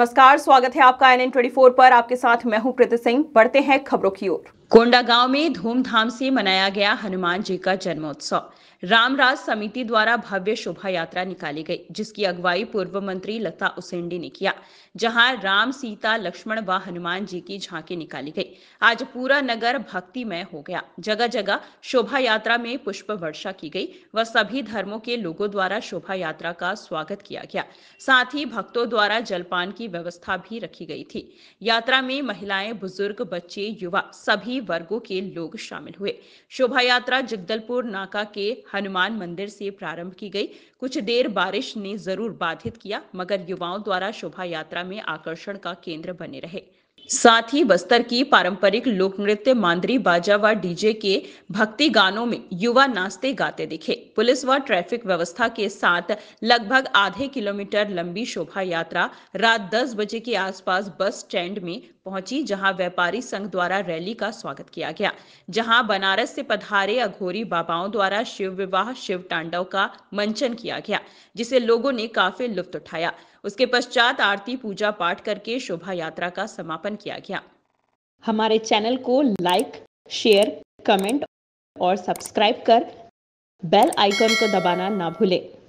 नमस्कार स्वागत है आपका एन एन पर आपके साथ मैं हूं कृति सिंह बढ़ते हैं खबरों की ओर कोंडागांव में धूमधाम से मनाया गया हनुमान जी का जन्मोत्सव रामराज समिति द्वारा भव्य शोभा यात्रा निकाली गई जिसकी अगुवाई पूर्व मंत्री लता उसेंडी ने किया जहां राम सीता लक्ष्मण व हनुमान जी की झांकी निकाली गई आज पूरा नगर भक्तिमय हो गया जगह जगह शोभा यात्रा में पुष्प वर्षा की गई व सभी धर्मों के लोगों द्वारा शोभा यात्रा का स्वागत किया गया साथ ही भक्तों द्वारा जलपान की व्यवस्था भी रखी गई थी यात्रा में महिलाएं बुजुर्ग बच्चे युवा सभी सभी वर्गों के लोग शामिल हुए शोभा यात्रा जगदलपुर नाका के हनुमान मंदिर से प्रारंभ की गई कुछ देर बारिश ने जरूर बाधित किया मगर युवाओं द्वारा शोभा यात्रा में आकर्षण का केंद्र बने रहे साथ ही बस्तर की पारंपरिक लोक नृत्य मांदरी बाजा व डीजे के भक्ति गानों में युवा नाचते गाते दिखे पुलिस व ट्रैफिक व्यवस्था के साथ लगभग आधे किलोमीटर लंबी शोभा यात्रा रात 10 बजे के आसपास बस स्टैंड में पहुंची जहां व्यापारी संघ द्वारा रैली का स्वागत किया गया जहां बनारस से पधारे अघोरी बाबाओं द्वारा शिव विवाह शिव तांडव का मंचन किया गया जिसे लोगों ने काफी लुफ्त उठाया उसके पश्चात आरती पूजा पाठ करके शोभा यात्रा का समापन किया गया हमारे चैनल को लाइक शेयर कमेंट और सब्सक्राइब कर बेल आइकन को दबाना ना भूलें